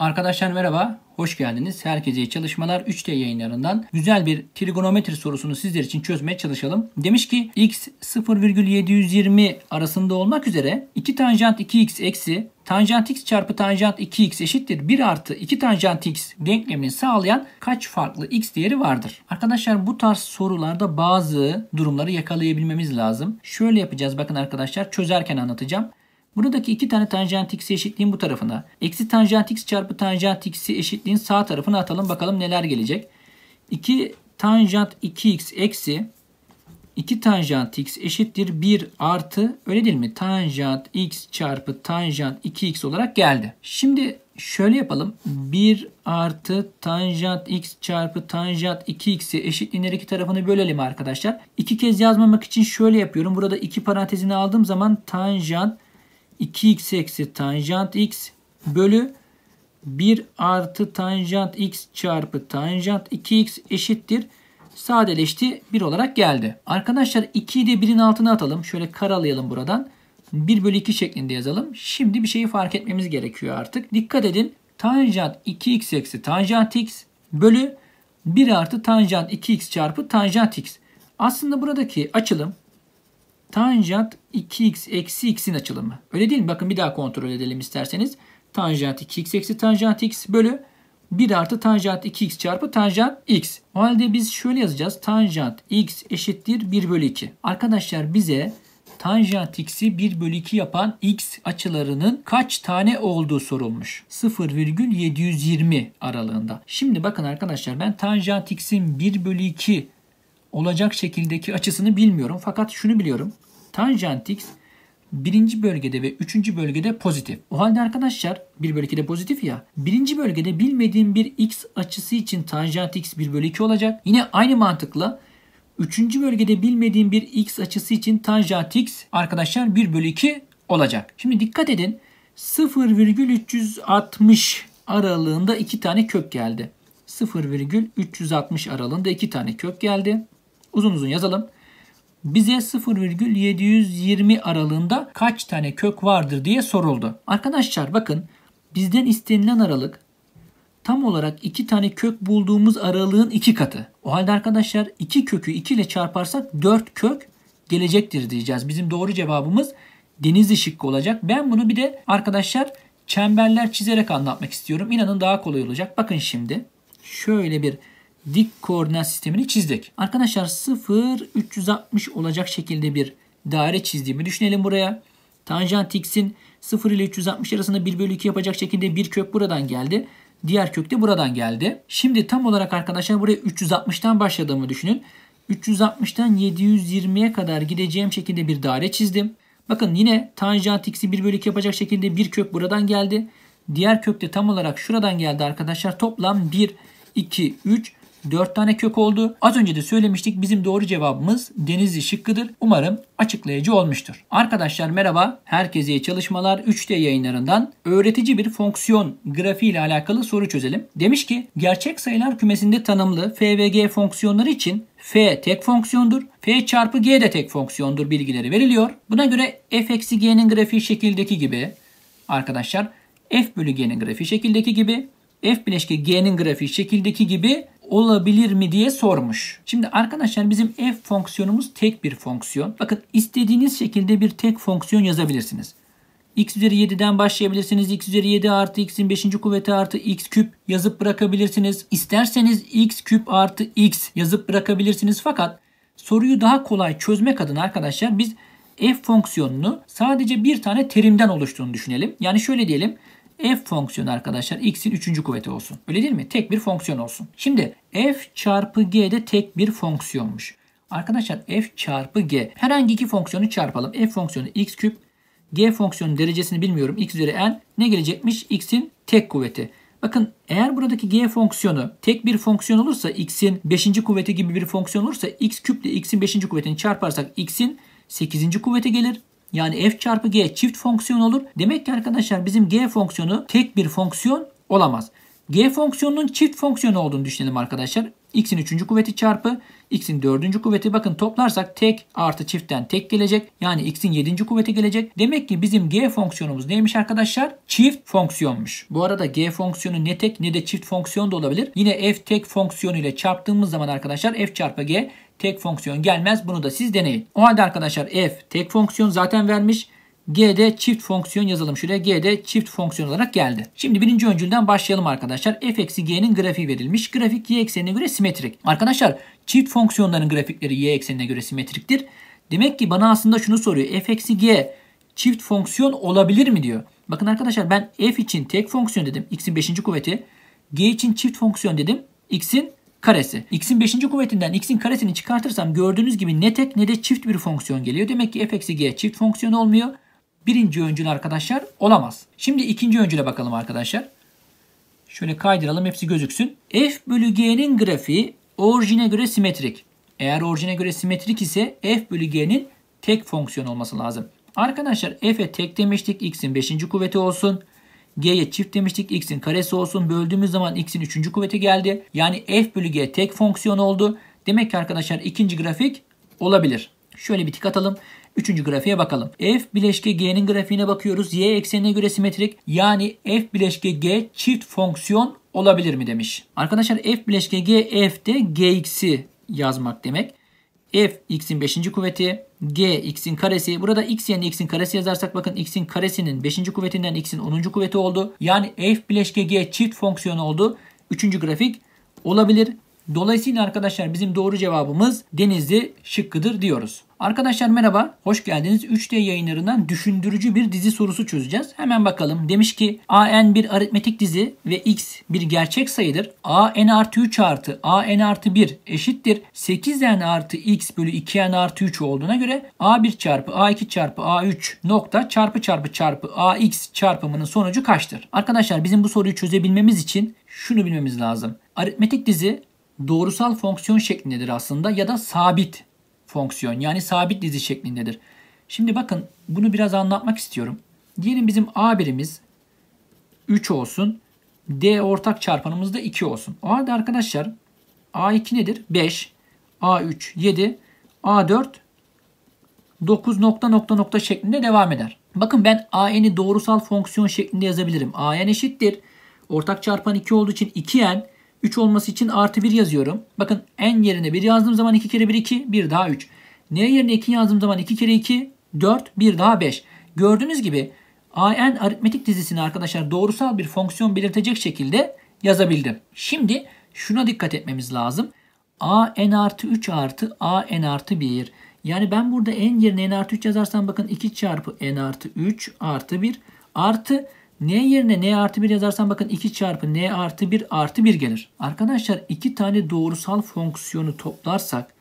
Arkadaşlar merhaba, hoş geldiniz. Herkese çalışmalar. 3D yayınlarından güzel bir trigonometri sorusunu sizler için çözmeye çalışalım. Demiş ki x 0,720 arasında olmak üzere 2 tanjant 2x eksi tanjant x çarpı tanjant 2x eşittir 1 artı 2 tanjant x denklemini sağlayan kaç farklı x değeri vardır? Arkadaşlar bu tarz sorularda bazı durumları yakalayabilmemiz lazım. Şöyle yapacağız bakın arkadaşlar çözerken anlatacağım. Buradaki iki tane tanjant x'i eşitliğin bu tarafına. Eksi tanjant x çarpı tanjant x'i eşitliğin sağ tarafına atalım. Bakalım neler gelecek. 2 tanjant 2x eksi 2 tanjant x eşittir 1 artı öyle değil mi? Tanjant x çarpı tanjant 2x olarak geldi. Şimdi şöyle yapalım. 1 artı tanjant x çarpı tanjant 2x'i eşitliğin her iki tarafını bölelim arkadaşlar. İki kez yazmamak için şöyle yapıyorum. Burada iki parantezini aldığım zaman tanjant 2x eksi tanjant x bölü 1 artı tanjant x çarpı tanjant 2x eşittir. Sadeleşti 1 olarak geldi. Arkadaşlar 2'yi de 1'in altına atalım. Şöyle karalayalım buradan. 1 bölü 2 şeklinde yazalım. Şimdi bir şeyi fark etmemiz gerekiyor artık. Dikkat edin. Tanjant 2x eksi tanjant x bölü 1 artı tanjant 2x çarpı tanjant x. Aslında buradaki açılım tanjant 2x eksi x'in açılımı. Öyle değil mi? Bakın bir daha kontrol edelim isterseniz. Tanjant 2x eksi tanjant x bölü 1 artı tanjant 2x çarpı tanjant x. O halde biz şöyle yazacağız. Tanjant x eşittir 1 bölü 2. Arkadaşlar bize tanjant x'i 1 bölü 2 yapan x açılarının kaç tane olduğu sorulmuş. 0,720 aralığında. Şimdi bakın arkadaşlar ben tanjant x'in 1 bölü 2 olacak şekildeki açısını bilmiyorum. Fakat şunu biliyorum. Tanjant x birinci bölgede ve üçüncü bölgede pozitif. O halde arkadaşlar 1 bölü 2'de pozitif ya. Birinci bölgede bilmediğim bir x açısı için tanjant x 1 bölü 2 olacak. Yine aynı mantıkla üçüncü bölgede bilmediğim bir x açısı için tanjant x arkadaşlar 1 bölü 2 olacak. Şimdi dikkat edin 0,360 aralığında iki tane kök geldi. 0,360 aralığında iki tane kök geldi uzun uzun yazalım. Bize 0,720 aralığında kaç tane kök vardır diye soruldu. Arkadaşlar bakın bizden istenilen aralık tam olarak 2 tane kök bulduğumuz aralığın 2 katı. O halde arkadaşlar 2 kökü 2 ile çarparsak 4 kök gelecektir diyeceğiz. Bizim doğru cevabımız deniz ışıklı olacak. Ben bunu bir de arkadaşlar çemberler çizerek anlatmak istiyorum. İnanın daha kolay olacak. Bakın şimdi şöyle bir dik koordinat sistemini çizdik. Arkadaşlar 0, 360 olacak şekilde bir daire çizdiğimi düşünelim buraya. Tanjant x'in 0 ile 360 arasında 1 bölü 2 yapacak şekilde bir kök buradan geldi. Diğer kök de buradan geldi. Şimdi tam olarak arkadaşlar buraya 360'tan başladığımı düşünün. 360'tan 720'ye kadar gideceğim şekilde bir daire çizdim. Bakın yine tanjant x'i 1 bölü 2 yapacak şekilde bir kök buradan geldi. Diğer kök de tam olarak şuradan geldi arkadaşlar. Toplam 1, 2, 3, 4 tane kök oldu. Az önce de söylemiştik bizim doğru cevabımız Denizli şıkkıdır. Umarım açıklayıcı olmuştur. Arkadaşlar merhaba. Herkese çalışmalar 3D yayınlarından öğretici bir fonksiyon grafiği ile alakalı soru çözelim. Demiş ki gerçek sayılar kümesinde tanımlı FVG fonksiyonları için f tek fonksiyondur. f çarpı g de tek fonksiyondur bilgileri veriliyor. Buna göre f eksi g'nin grafiği şekildeki gibi arkadaşlar f bölü g'nin grafiği şekildeki gibi f bileşke g'nin grafiği şekildeki gibi olabilir mi diye sormuş. Şimdi arkadaşlar bizim f fonksiyonumuz tek bir fonksiyon. Bakın istediğiniz şekilde bir tek fonksiyon yazabilirsiniz x üzeri 7'den başlayabilirsiniz. x üzeri 7 artı x'in 5. kuvveti artı x küp yazıp bırakabilirsiniz. İsterseniz x küp artı x yazıp bırakabilirsiniz. Fakat soruyu daha kolay çözmek adına arkadaşlar biz f fonksiyonunu sadece bir tane terimden oluştuğunu düşünelim. Yani şöyle diyelim f fonksiyonu arkadaşlar x'in üçüncü kuvveti olsun. Öyle değil mi? Tek bir fonksiyon olsun. Şimdi f çarpı g de tek bir fonksiyonmuş. Arkadaşlar f çarpı g. Herhangi iki fonksiyonu çarpalım. f fonksiyonu x küp. G fonksiyonun derecesini bilmiyorum. x üzeri n. Ne gelecekmiş? x'in tek kuvveti. Bakın eğer buradaki g fonksiyonu tek bir fonksiyon olursa x'in 5. kuvveti gibi bir fonksiyon olursa x küp ile x'in 5. kuvvetini çarparsak x'in 8. kuvveti gelir. Yani f çarpı g çift fonksiyon olur. Demek ki arkadaşlar bizim g fonksiyonu tek bir fonksiyon olamaz. G fonksiyonunun çift fonksiyonu olduğunu düşünelim arkadaşlar. X'in üçüncü kuvveti çarpı X'in dördüncü kuvveti bakın toplarsak tek artı çiftten tek gelecek. Yani X'in yedinci kuvveti gelecek. Demek ki bizim G fonksiyonumuz neymiş arkadaşlar? Çift fonksiyonmuş. Bu arada G fonksiyonu ne tek ne de çift fonksiyon da olabilir. Yine F tek fonksiyonu ile çarptığımız zaman arkadaşlar F çarpı G tek fonksiyon gelmez. Bunu da siz deneyin. O halde arkadaşlar f tek fonksiyon zaten vermiş. G'de çift fonksiyon yazalım şuraya. G'de çift fonksiyon olarak geldi. Şimdi birinci öncülden başlayalım arkadaşlar. F eksi G'nin grafiği verilmiş. Grafik Y eksenine göre simetrik. Arkadaşlar çift fonksiyonların grafikleri Y eksenine göre simetriktir. Demek ki bana aslında şunu soruyor. F eksi G çift fonksiyon olabilir mi diyor. Bakın arkadaşlar ben F için tek fonksiyon dedim. X'in 5. kuvveti. G için çift fonksiyon dedim. X'in karesi. x'in 5. kuvvetinden x'in karesini çıkartırsam gördüğünüz gibi ne tek ne de çift bir fonksiyon geliyor. Demek ki f eksi g çift fonksiyon olmuyor. Birinci öncül arkadaşlar olamaz. Şimdi ikinci öncüle bakalım arkadaşlar. Şöyle kaydıralım hepsi gözüksün. f bölü g'nin grafiği orijine göre simetrik. Eğer orijine göre simetrik ise f bölü g'nin tek fonksiyon olması lazım. Arkadaşlar f'e tek demiştik. x'in 5. kuvveti olsun. G'ye çift demiştik. X'in karesi olsun. Böldüğümüz zaman X'in üçüncü kuvveti geldi. Yani F bölü G tek fonksiyon oldu. Demek ki arkadaşlar ikinci grafik olabilir. Şöyle bir tık atalım. Üçüncü grafiğe bakalım. F bileşke G'nin grafiğine bakıyoruz. Y eksenine göre simetrik. Yani F bileşke G çift fonksiyon olabilir mi demiş. Arkadaşlar F bileşke G F'de GX'i yazmak demek f x'in 5. kuvveti g x'in karesi. Burada x yerine x'in karesi yazarsak bakın x'in karesinin 5. kuvvetinden x'in 10. kuvveti oldu. Yani f bileşke g çift fonksiyonu oldu. Üçüncü grafik olabilir. Dolayısıyla arkadaşlar bizim doğru cevabımız Denizli şıkkıdır diyoruz. Arkadaşlar merhaba, hoş geldiniz. 3D yayınlarından düşündürücü bir dizi sorusu çözeceğiz. Hemen bakalım. Demiş ki AN bir aritmetik dizi ve X bir gerçek sayıdır. AN artı 3 artı AN artı 1 eşittir. 8N artı X bölü 2N artı 3 olduğuna göre A1 çarpı A2 çarpı A3 nokta çarpı çarpı çarpı AX çarpımının sonucu kaçtır? Arkadaşlar bizim bu soruyu çözebilmemiz için şunu bilmemiz lazım. Aritmetik dizi doğrusal fonksiyon şeklindedir aslında ya da sabit fonksiyon yani sabit dizi şeklindedir. Şimdi bakın bunu biraz anlatmak istiyorum. Diyelim bizim A birimiz 3 olsun. D ortak çarpanımız da 2 olsun. O halde arkadaşlar A2 nedir? 5. A3 7. A4 9 nokta nokta nokta şeklinde devam eder. Bakın ben AN'i doğrusal fonksiyon şeklinde yazabilirim. AN eşittir. Ortak çarpan 2 olduğu için 2N 3 olması için artı 1 yazıyorum. Bakın n yerine 1 yazdığım zaman 2 kere 1 2, 1 daha 3. n yerine 2 yazdığım zaman 2 kere 2, 4, 1 daha 5. Gördüğünüz gibi an aritmetik dizisini arkadaşlar doğrusal bir fonksiyon belirtecek şekilde yazabildim. Şimdi şuna dikkat etmemiz lazım. an artı 3 artı an artı 1. Yani ben burada n yerine n artı 3 yazarsam bakın 2 çarpı n artı 3 artı 1 artı N yerine N artı 1 yazarsan bakın 2 çarpı N artı 1 artı 1 gelir. Arkadaşlar iki tane doğrusal fonksiyonu toplarsak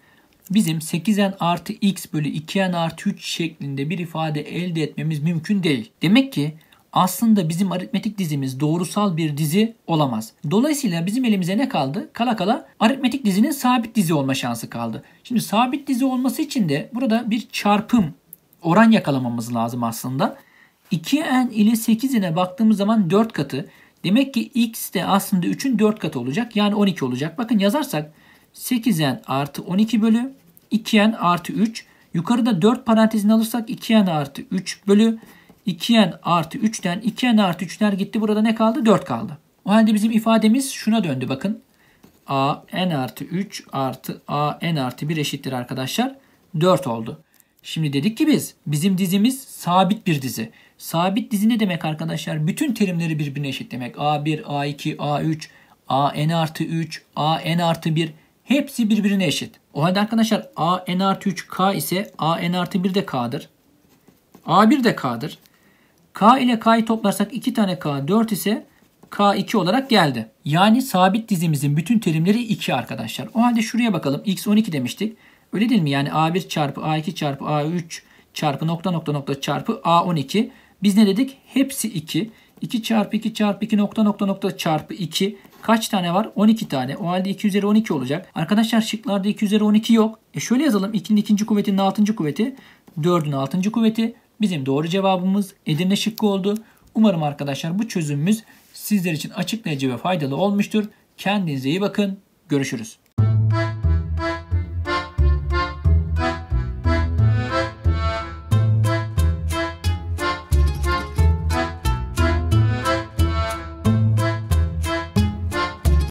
bizim 8n artı x bölü 2n artı 3 şeklinde bir ifade elde etmemiz mümkün değil. Demek ki aslında bizim aritmetik dizimiz doğrusal bir dizi olamaz. Dolayısıyla bizim elimize ne kaldı? Kala kala aritmetik dizinin sabit dizi olma şansı kaldı. Şimdi sabit dizi olması için de burada bir çarpım oran yakalamamız lazım aslında. 2n ile 8 baktığımız zaman 4 katı. Demek ki x de aslında 3'ün 4 katı olacak. Yani 12 olacak. Bakın yazarsak 8n artı 12 bölü 2n artı 3. Yukarıda 4 parantezini alırsak 2n artı 3 bölü 2n artı 3'ten 2n artı 3'ler gitti. Burada ne kaldı? 4 kaldı. O halde bizim ifademiz şuna döndü bakın. a n artı 3 artı a n artı 1 eşittir arkadaşlar. 4 oldu. Şimdi dedik ki biz bizim dizimiz sabit bir dizi. Sabit dizi ne demek arkadaşlar? Bütün terimleri birbirine eşit demek. A1, A2, A3, AN artı 3, AN artı 1 hepsi birbirine eşit. O halde arkadaşlar AN artı 3 K ise AN artı 1 de K'dır. A1 de K'dır. K ile K'yı toplarsak 2 tane K 4 ise K2 olarak geldi. Yani sabit dizimizin bütün terimleri 2 arkadaşlar. O halde şuraya bakalım. X12 demiştik. Öyle değil mi? Yani A1 çarpı A2 çarpı A3 çarpı nokta nokta nokta çarpı A12 biz ne dedik? Hepsi 2. 2 çarpı 2 çarpı 2 nokta nokta nokta çarpı 2. Kaç tane var? 12 tane. O halde 2 üzeri 12 olacak. Arkadaşlar şıklarda 2 üzeri 12 yok. E şöyle yazalım. 2'nin 2. kuvvetinin altıncı kuvveti. 4'ün altıncı kuvveti. Bizim doğru cevabımız Edirne şıkkı oldu. Umarım arkadaşlar bu çözümümüz sizler için açıklayıcı ve faydalı olmuştur. Kendinize iyi bakın. Görüşürüz.